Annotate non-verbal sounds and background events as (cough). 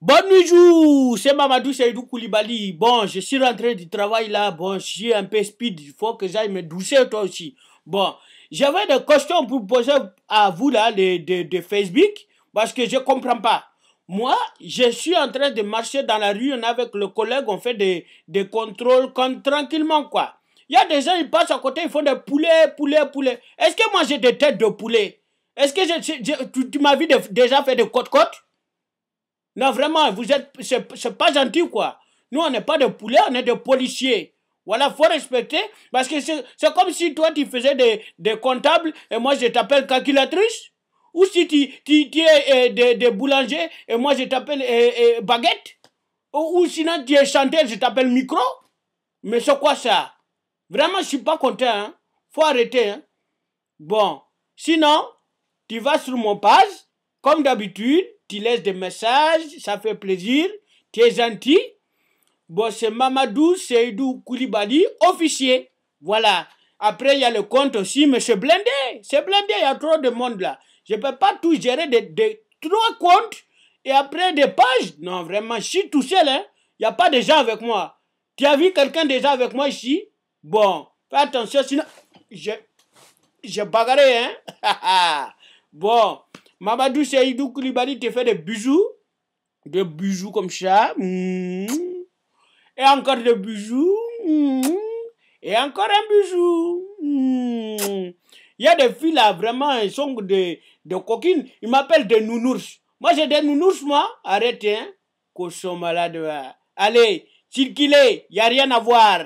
Bonne c'est Mamadou Seydou Koulibaly. Bon, je suis rentré du travail là. Bon, j'ai un peu speed. Il faut que j'aille me doucher toi aussi. Bon, j'avais des questions pour poser à vous là, de, de, de Facebook, parce que je comprends pas. Moi, je suis en train de marcher dans la rue, on avec le collègue, on fait des, des contrôles comme, tranquillement, quoi. Il y a des gens, ils passent à côté, ils font des poulets, poulets, poulets. Est-ce que moi, j'ai des têtes de poulet Est-ce que je, tu, m'as vu déjà faire des côtes-côtes non, vraiment, vous êtes. C'est pas gentil, quoi. Nous, on n'est pas des poulets, on est des policiers. Voilà, faut respecter. Parce que c'est comme si toi, tu faisais des, comptables et moi, je t'appelle calculatrice. Ou si tu, es euh, des, boulangers et moi, je t'appelle euh, euh, baguette. Ou, sinon, tu es chanteur, je t'appelle micro. Mais c'est quoi ça Vraiment, je suis pas content. Hein? Faut arrêter. Hein? Bon. Sinon, tu vas sur mon page, comme d'habitude tu laisses des messages, ça fait plaisir, tu es gentil. Bon, c'est Mamadou Seydou Koulibaly, officier. Voilà. Après, il y a le compte aussi, mais c'est blindé. C'est blindé, il y a trop de monde là. Je ne peux pas tout gérer de, trois comptes et après des pages. Non, vraiment, je suis tout seul. Hein. Il y n'y a pas de gens avec moi. Tu as vu quelqu'un déjà avec moi ici Bon, fais attention, sinon... Je, je bagarre, hein (laughs) Bon, Mamadou Seydou Koulibaly te fait des bijoux. Des bijoux comme ça. Et encore des bijoux. Et encore un bijou. Il y a des filles là, vraiment, elles sont de coquines. Ils m'appellent des nounours. Moi, j'ai des nounours, moi. arrête hein. Cochon malade. Allez, circulez, il n'y a rien à voir.